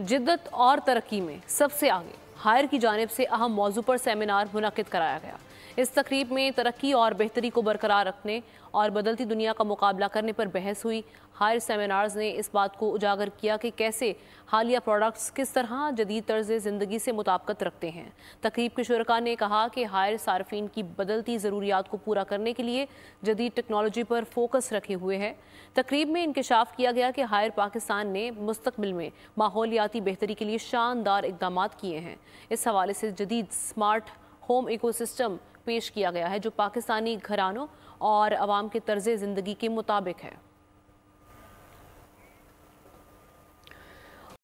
जिद्दत और तरक्की में सबसे आगे हायर की जानब से अहम मौजू पर सेमिनार मुनद कराया गया इस तकरीब में तरक्की और बेहतरी को बरकरार रखने और बदलती दुनिया का मुकाबला करने पर बहस हुई हायर सेमिनार्स ने इस बात को उजागर किया कि कैसे हालिया प्रोडक्ट्स किस तरह जदीद तर्ज ज़िंदगी से मुताबकत रखते हैं तकरीब के शुरा ने कहा कि हायर सार्फिन की बदलती ज़रूरियात को पूरा करने के लिए जदीद टेक्नोलॉजी पर फोकस रखे हुए है तकरीब में इंकशाफ किया गया कि हायर पाकिस्तान ने मुस्तबिल में माहौलियाती बेहतरी के लिए शानदार इकदाम किए हैं इस हवाले से जदीद स्मार्ट होम इकोसिस्टम पेश किया गया है जो पाकिस्तानी घरानों और आवाम के तर्ज ज़िंदगी के मुताबिक है